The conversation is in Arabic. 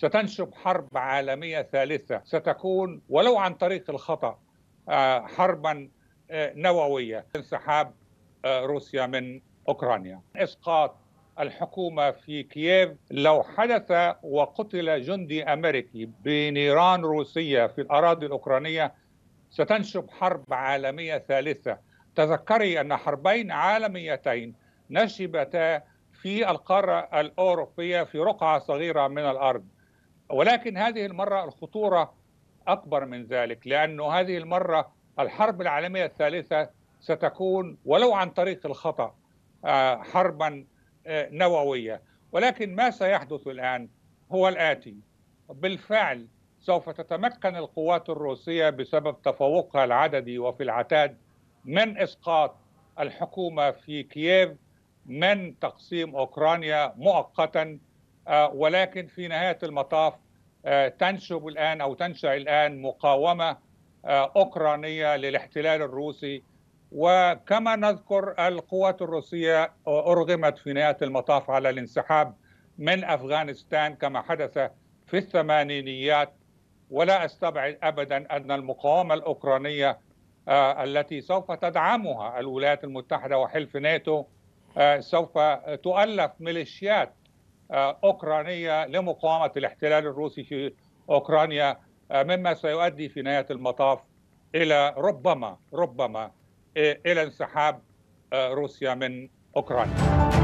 ستنشب حرب عالمية ثالثة ستكون ولو عن طريق الخطأ آه، حربا آه، نووية انسحاب آه، روسيا من أوكرانيا إسقاط الحكومة في كييف لو حدث وقتل جندي أمريكي بنيران روسية في الأراضي الأوكرانية ستنشب حرب عالمية ثالثة تذكري أن حربين عالميتين نشبتا في القارة الأوروبية في رقعة صغيرة من الأرض ولكن هذه المرة الخطورة أكبر من ذلك لأنه هذه المرة الحرب العالمية الثالثة ستكون ولو عن طريق الخطأ آه، حربا آه، نووية ولكن ما سيحدث الآن هو الآتي بالفعل سوف تتمكن القوات الروسية بسبب تفوقها العددي وفي العتاد من إسقاط الحكومة في كييف من تقسيم أوكرانيا مؤقتا آه، ولكن في نهاية المطاف آه، تنشب الآن أو تنشأ الآن مقاومة آه، أوكرانية للاحتلال الروسي وكما نذكر القوات الروسية أرغمت في نهاية المطاف على الانسحاب من أفغانستان كما حدث في الثمانينيات ولا أستبعد أبدا أن المقاومة الأوكرانية التي سوف تدعمها الولايات المتحدة وحلف ناتو سوف تؤلف ميليشيات آه، أوكرانية لمقاومة الاحتلال الروسي في أوكرانيا آه، مما سيؤدي في نهاية المطاف إلى ربما ربما آه، إلى انسحاب روسيا من أوكرانيا